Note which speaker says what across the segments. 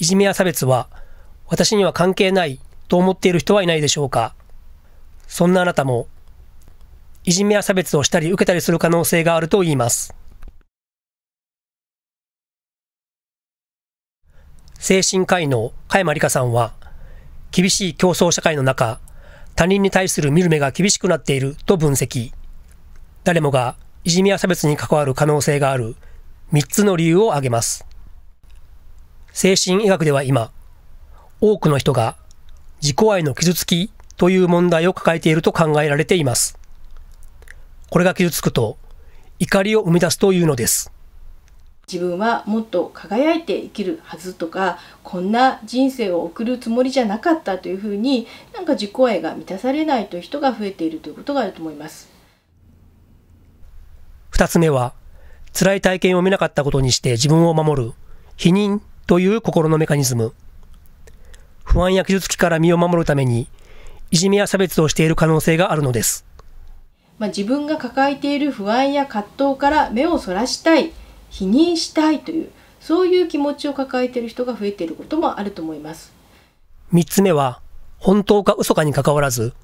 Speaker 1: いじめや差別は私には関係ないと思っている人はいないでしょうかそんなあなたも、いじめや差別をしたり受けたりする可能性があると言います。精神科医の加山理香さんは、厳しい競争社会の中、他人に対する見る目が厳しくなっていると分析。誰もがいじめや差別に関わる可能性がある3つの理由を挙げます。精神医学では今、多くの人が自己愛の傷つきという問題を抱えていると考えられています。これが傷つくと怒りを生み出すというのです。
Speaker 2: 自分はもっと輝いて生きるはずとかこんな人生を送るつもりじゃなかったというふうになんか自己愛が満たされないという人が増えているということがあると思います
Speaker 1: 2つ目は辛い体験を見なかったことにして自分を守る否認という心のメカニズム。不安や傷つきから身を守るために、いじめや差別をしている可能性があるのです。
Speaker 2: まあ、自分が抱えている不安や葛藤から目をそらしたい、否認したいという、そういう気持ちを抱えている人が増えていることもあると思います。
Speaker 1: 三つ目は、本当か嘘かに関わらず、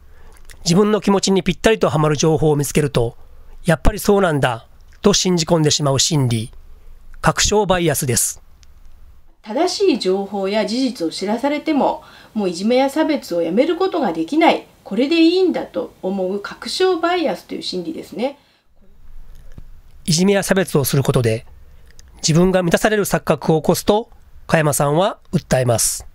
Speaker 1: 自分の気持ちにぴったりとはまる情報を見つけると、やっぱりそうなんだ、と信じ込んでしまう心理、確証バイアスです。
Speaker 2: 正しい情報や事実を知らされてももういじめや差別をやめることができないこれでいいんだと思う確証バイアスという心理ですね
Speaker 1: いじめや差別をすることで自分が満たされる錯覚を起こすと加山さんは訴えます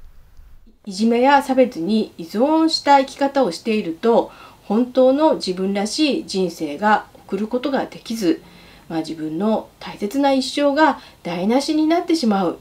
Speaker 2: いじめや差別に依存した生き方をしていると本当の自分らしい人生が送ることができず、まあ、自分の大切な一生が台無しになってしまう